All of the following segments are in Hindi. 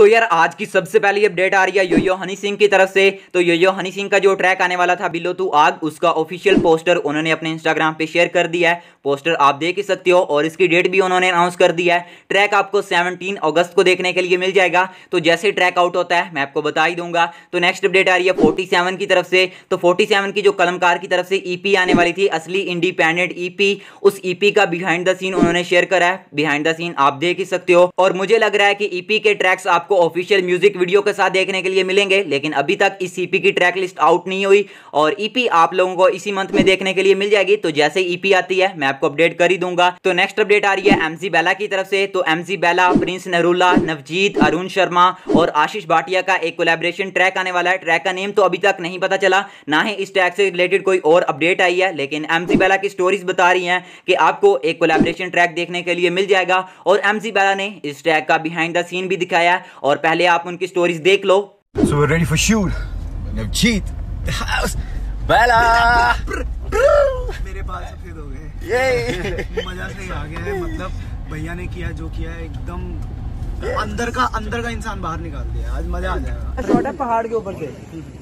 तो यार आज की सबसे पहली अपडेट आ रही है योयो हनी सिंह की तरफ से तो योयो हनी सिंह का जो ट्रैक आने वाला था बिलो तू आग उसका ऑफिशियल पोस्टर उन्होंने अपने इंस्टाग्राम पे शेयर कर दिया है पोस्टर आप देख ही सकते हो और इसकी डेट भी उन्होंने अनाउंस कर दिया है ट्रैक आपको 17 अगस्त को देखने के लिए मिल जाएगा तो जैसे ट्रैक आउट होता है मैं आपको बता ही दूंगा तो नेक्स्ट अपडेट आ रही है फोर्टी की तरफ से तो फोर्टी की जो कलमकार की तरफ से ई e आने वाली थी असली इंडिपेंडेंट ई e उस ई e का बिहाइंड द सीन उन्होंने शेयर करा है बिहाइंड द सीन आप देख ही सकते हो और मुझे लग रहा है कि ई के ट्रैक्स आपको आपको ऑफिशियल म्यूजिक वीडियो के साथ देखने के लिए मिलेंगे लेकिन अभी तक इस ईपी e की ट्रैक लिस्ट आउट नहीं हुई और ईपी e आप लोगों को इसी मंथ में देखने के लिए मिल जाएगी तो जैसे ईपी e आती है मैं आपको अपडेट कर ही दूंगा तो नेक्स्ट अपडेट आ रही है एमसी बेला की तरफ से तो एमसी बेला प्रिंस नरूला नवजीत अरुण शर्मा और आशीष भाटिया का एक कोलेब्रेशन ट्रैक आने वाला है ट्रैक का नेम तो अभी तक नहीं पता चला ना ही इस ट्रैक से रिलेटेड कोई और अपडेट आई है लेकिन एमसी बेला की स्टोरीज बता रही है कि आपको एक कोलेब्रेशन ट्रैक देखने के लिए मिल जाएगा और एमसी बेला ने इस ट्रैक का बिहाइंड द सीन भी दिखाया है और पहले आप उनकी स्टोरीज देख लो so ready for shoot. जीत मेरे बाल सफेद हो गए मजा से आ गया है मतलब भैया ने किया जो किया एकदम अंदर का अंदर का इंसान बाहर निकाल दिया आज मजा आ जाएगा शॉट अच्छा, है पहाड़ के ऊपर से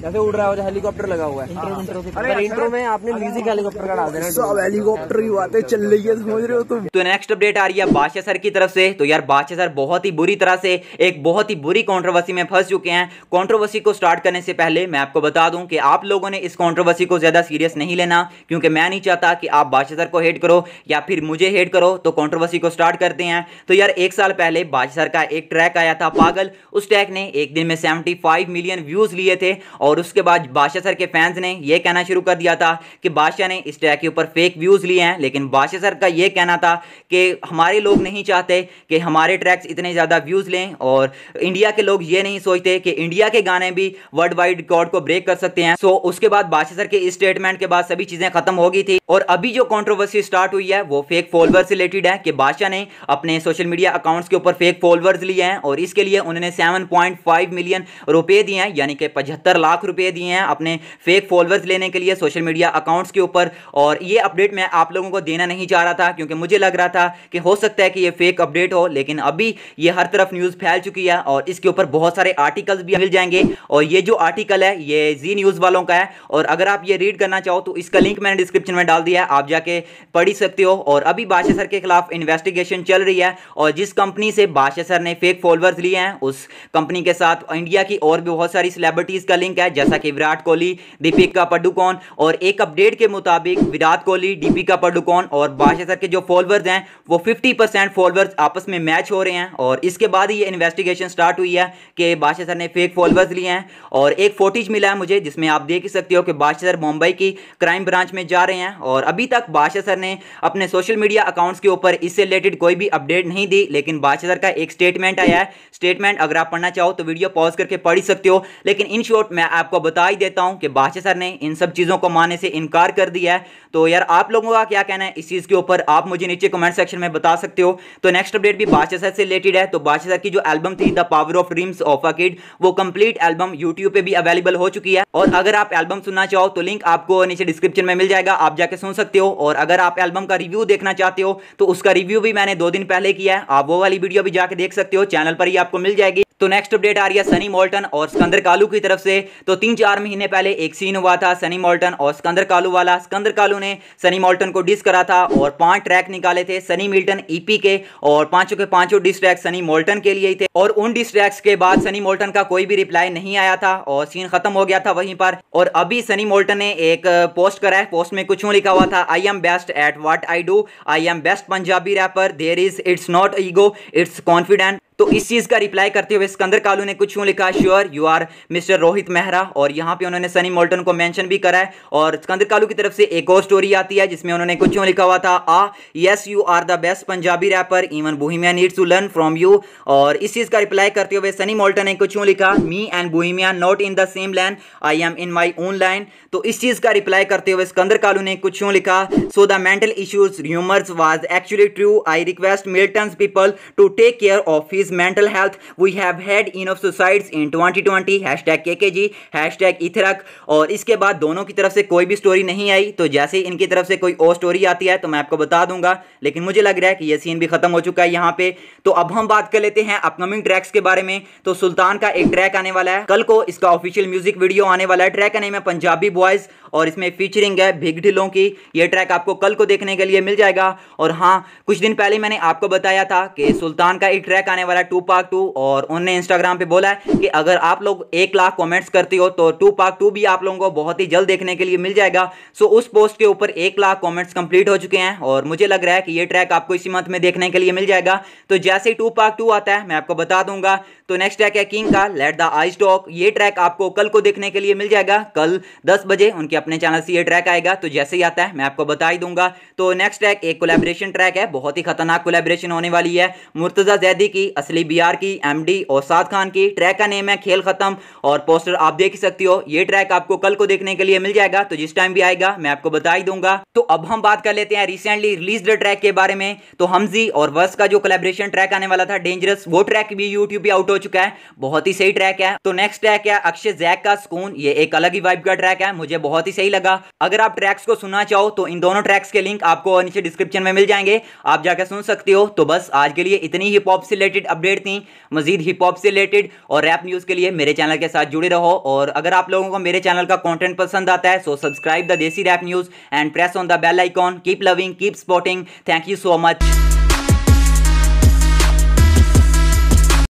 जैसे उड़ रहा है हेलीकॉप्टर लगा हुआ है इंट्रो इंट्रो से इंट्रो में आपने म्यूजिक हेलीकॉप्टर का डाल देना सब हेलीकॉप्टर की बातें चल रही है समझ रहे हो तुम तो नेक्स्ट अपडेट आ रही है बादशाह सर की तरफ से तो यार बादशाह सर बहुत ही बुरी तरह से एक बहुत ही बुरी कॉन्ट्रोवर्सी में फंस चुके हैं कॉन्ट्रोवर्सी को स्टार्ट करने से पहले मैं आपको बता दूं कि आप लोगों ने इस कॉन्ट्रोवर्सी को ज्यादा सीरियस नहीं लेना क्योंकि मैं नहीं चाहता कि आप बादशाह सर को हेट करो या फिर मुझे हेट करो तो कॉन्ट्रोवर्सी को स्टार्ट करते हैं तो यार एक साल पहले बादशाह सर का एक ट्रैक आया था पागल उस ट्रैक ने एक दिन में 75 मिलियन व्यूज़ लिए थे और उसके बाद बादशाह सर के फैंस ने यह कहना शुरू कर दिया था कि बादशाह ने इस ट्रैक के ऊपर फेक व्यूज़ लिए हैं लेकिन बादशाह सर का यह कहना था कि हमारे लोग नहीं चाहते कि हमारे ट्रैक्स इतने ज़्यादा व्यूज़ लें और इंडिया के लोग ये नहीं सोचते कि इंडिया के गाने भी वर्ल्ड वाइड रिकॉर्ड को ब्रेक कर सकते हैं सो उसके बाद बादशाह सर के इस स्टेटमेंट के बाद सभी चीज़ें खत्म हो गई थी और अभी जो कॉन्ट्रोवर्सी स्टार्ट हुई है वो फेक फॉलोअर्स रिलेटेड है कि बादशाह ने अपने सोशल मीडिया अकाउंट्स के ऊपर फेक फॉलोअर्स शेयर्स लिए हैं और इसके लिए उन्होंने 7.5 मिलियन रुपए दिए हैं यानी कि पचहत्तर लाख रुपए दिए हैं अपने फेक फॉलोअर्स लेने के लिए सोशल मीडिया अकाउंट्स के ऊपर और ये अपडेट मैं आप लोगों को देना नहीं चाह रहा था क्योंकि मुझे लग रहा था कि हो सकता है कि ये फेक अपडेट हो लेकिन अभी ये हर तरफ न्यूज़ फैल चुकी है और इसके ऊपर बहुत सारे आर्टिकल्स भी मिल जाएंगे और ये जो आर्टिकल है ये जी न्यूज़ वालों का है और अगर आप ये रीड करना चाहो तो इसका लिंक मैंने डिस्क्रिप्शन में डाल दिया है आप जाके पढ़ ही सकते हो और अभी बादशाह सर के खिलाफ इन्वेस्टिगेशन चल रही है और जिस कंपनी से बादशाह सर ने ने फेक फॉलोअर्स लिए हैं उस कंपनी के साथ इंडिया की और भी बहुत सारी सेलिब्रिटीज़ का लिंक है जैसा कि विराट कोहली दीपिका पडुकोन और एक अपडेट के मुताबिक विराट कोहली दीपिका पडुकोन और बादशाह सर के जो फॉलोअर्स हैं वो फिफ्टी परसेंट फॉलोअर्स आपस में मैच हो रहे हैं और इसके बाद ये इन्वेस्टिगेशन स्टार्ट हुई है कि बादशाह सर ने फेक फॉलोअर्स लिए हैं और एक फोटेज मिला है मुझे जिसमें आप देख ही सकते हो कि बादशाह सर मुंबई की क्राइम ब्रांच में जा रहे हैं और अभी तक बादशाह सर ने अपने सोशल मीडिया अकाउंट्स के ऊपर इससे रिलेटेड कोई भी अपडेट नहीं दी लेकिन बादशाह सर का एक स्टेट स्टेटमेंट आया है स्टेटमेंट अगर आप पढ़ना चाहो तो वीडियो पॉज करके पढ़ ही सकते हो लेकिन इन शॉर्ट मैं आपको बता ही देता हूं कि बादशाह सर ने इन सब चीज़ों को मानने से इनकार कर दिया है तो यार आप लोगों का क्या कहना है इस चीज़ के ऊपर आप मुझे नीचे कमेंट सेक्शन में बता सकते हो तो नेक्स्ट अपडेट भी बादशाह सर से रिलेटेड है तो बादशाह सर की जो एल्बम थी the power of dreams of a kid वो कंप्लीट एल्बम यूट्यूब पे भी अवेलेबल हो चुकी है और अगर आप एल्बम सुनना चाहो तो लिंक आपको नीचे डिस्क्रिप्शन में मिल जाएगा आप जाके सुन सकते हो और अगर आप एल्बम का रिव्यू देखना चाहते हो तो उसका रिव्यू भी मैंने दो दिन पहले किया है आप वो वाली वीडियो भी जाके देख सकते हो चैनल पर ही आपको मिल जाएगी तो नेक्स्ट अपडेट आ रही है सनी मोल्टन और स्कंदर कालू की तरफ से तो तीन चार महीने पहले एक सीन हुआ था सनी मोल्टन और स्कंदर कालू वाला स्कंदर कालू ने सनी मोल्टन को डिस करा था और पांच ट्रैक निकाले थे सनी मिल्टन ईपी e के और पांचों के पांचों डिस ट्रैक सनी मोल्टन के लिए ही थे और उन डिस ट्रैक्स के बाद सनी मोल्टन का कोई भी रिप्लाई नहीं आया था और सीन खत्म हो गया था वहीं पर और अभी सनी मोल्टन ने एक पोस्ट करा है पोस्ट में कुछ लिखा हुआ था I am best at what I do I am best Punjabi rapper there is it's not ego it's confident तो इस चीज़ का रिप्लाई करते हुए सिकंदर कालू ने कुछ यूँ लिखा sure you are mister Rohit Mehra और यहाँ पे उन्होंने सनी मोल्टन को मेंशन भी करा है और सिकंदर कालू की तरफ से एक और स्टोरी आती है जिसमें उन्होंने कुछ यूँ लिखा हुआ था ah yes you are the best Punjabi rapper even Bohemia needs to learn from you और इस चीज़ का रिप्लाई करते हुए सनी मोल्टन ने कुछ यूँ लिखा me and Bohemia not in the same lane I am in my own line तो इस चीज़ का रिप्लाई करते हुए सिकंदर कालू ने कुछ यूँ लिखा so the mental issues rumours was actually true I request Milton people to take care of his his mental health. We have had enough suicides in 2020 hashtag KKG hashtag #ithrak और इसके बाद दोनों की तरफ से कोई भी स्टोरी नहीं आई तो जैसे ही इनकी तरफ से कोई और स्टोरी आती है तो मैं आपको बता दूंगा लेकिन मुझे लग रहा है कि ये सीन भी खत्म हो चुका है यहाँ पे तो अब हम बात कर लेते हैं अपकमिंग ट्रैक्स के बारे में तो सुल्तान का एक ट्रैक आने वाला है कल को इसका ऑफिशियल म्यूजिक वीडियो आने वाला है ट्रैक का नेम है पंजाबी बॉयज और इसमें फीचरिंग है भिग ढिलों की यह ट्रैक आपको कल को देखने के लिए मिल जाएगा और हाँ कुछ दिन पहले मैंने आपको बताया था कि सुल्तान का एक ट्रैक आने वाला है टू पार्क टू और उन्होंने इंस्टाग्राम पे बोला है कि अगर आप लोग एक लाख कमेंट्स करती हो तो टू पार्क टू भी आप लोगों को बहुत ही जल्द देखने के लिए मिल जाएगा सो उस पोस्ट के ऊपर एक लाख कमेंट्स कंप्लीट हो चुके हैं और मुझे लग रहा है कि ये ट्रैक आपको इसी मंथ में देखने के लिए मिल जाएगा तो जैसे ही टू पार्क टू आता है मैं आपको बता दूंगा तो नेक्स्ट ट्रैक है किंग का लेट द आइस टॉक ये ट्रैक आपको कल को देखने के लिए मिल जाएगा कल दस बजे उनके अपने चैनल से ये ट्रैक आएगा तो जैसे ही आता है मैं आपको बता ही दूंगा तो नेक्स्ट ट्रैक एक कोलेब्रेशन ट्रैक है बहुत ही खतरनाक कोलेब्रेशन होने वाली है मुर्तजा जैदी की असली बिहार की एमडी औसाद खान की ट्रैक का नेम है खेल खत्म और पोस्टर आप देख सकते हो ये ट्रैक आपको कल को देखने के लिए मिल जाएगा तो जिस टाइम भी आएगा मैं आपको बता ही दूंगा तो अब हम बात कर लेते हैं रिसेंटली रिलीज ट्रैक के बारे में तो हमजी और वर्ष का जो कलेब्रेशन ट्रैक आने वाला था डेंजरस वो ट्रैक भी यूट्यूब पे आउट हो चुका है बहुत ही सही ट्रैक है तो नेक्स्ट ट्रैक है अक्षय जैक का सुकून ये एक अलग ही वाइब का ट्रैक है मुझे बहुत ही सही लगा अगर आप ट्रैक्स को सुनना चाहो तो इन दोनों ट्रैक्स के लिंक आपको नीचे डिस्क्रिप्शन में मिल जाएंगे आप जाकर सुन सकते हो तो बस आज के लिए इतनी हिप हॉप से रिलेटेड अपडेट थी मजीद हिप हॉप से रिलेटेड और रैप न्यूज़ के लिए मेरे चैनल के साथ जुड़े रहो और अगर आप लोगों को मेरे चैनल का कॉन्टेंट पसंद आता है so subscribe the desi rap news and press on the bell icon keep loving keep supporting thank you so much